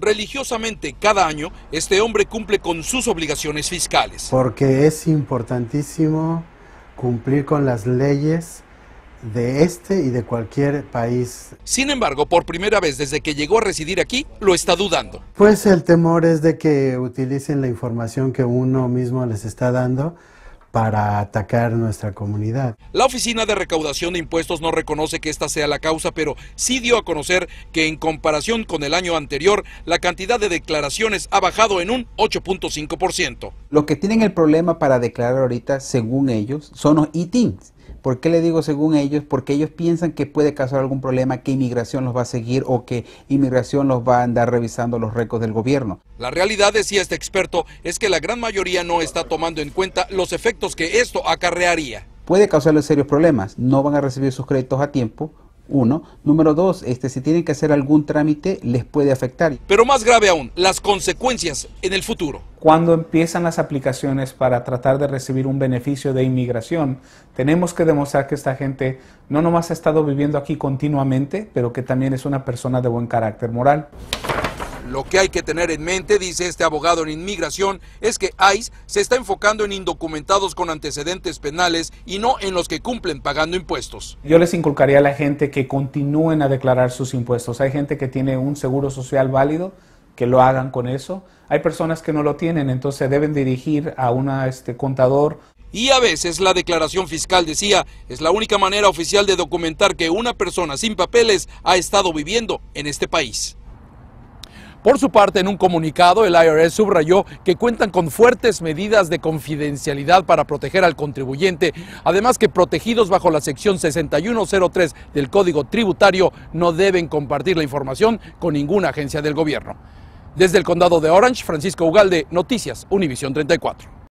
religiosamente cada año este hombre cumple con sus obligaciones fiscales. Porque es importantísimo cumplir con las leyes de este y de cualquier país. Sin embargo, por primera vez desde que llegó a residir aquí, lo está dudando. Pues el temor es de que utilicen la información que uno mismo les está dando para atacar nuestra comunidad. La Oficina de Recaudación de Impuestos no reconoce que esta sea la causa, pero sí dio a conocer que en comparación con el año anterior, la cantidad de declaraciones ha bajado en un 8.5%. Lo que tienen el problema para declarar ahorita, según ellos, son los ITINs. ¿Por qué le digo según ellos? Porque ellos piensan que puede causar algún problema, que inmigración los va a seguir o que inmigración los va a andar revisando los récords del gobierno. La realidad, decía este experto, es que la gran mayoría no está tomando en cuenta los efectos que esto acarrearía. Puede causarles serios problemas, no van a recibir sus créditos a tiempo, uno. Número dos, este, si tienen que hacer algún trámite, les puede afectar. Pero más grave aún, las consecuencias en el futuro. Cuando empiezan las aplicaciones para tratar de recibir un beneficio de inmigración, tenemos que demostrar que esta gente no nomás ha estado viviendo aquí continuamente, pero que también es una persona de buen carácter moral. Lo que hay que tener en mente, dice este abogado en inmigración, es que ICE se está enfocando en indocumentados con antecedentes penales y no en los que cumplen pagando impuestos. Yo les inculcaría a la gente que continúen a declarar sus impuestos. Hay gente que tiene un seguro social válido, que lo hagan con eso. Hay personas que no lo tienen, entonces deben dirigir a un este, contador. Y a veces la declaración fiscal, decía, es la única manera oficial de documentar que una persona sin papeles ha estado viviendo en este país. Por su parte, en un comunicado, el IRS subrayó que cuentan con fuertes medidas de confidencialidad para proteger al contribuyente, además que protegidos bajo la sección 6103 del Código Tributario no deben compartir la información con ninguna agencia del gobierno. Desde el condado de Orange, Francisco Ugalde, Noticias, Univisión 34.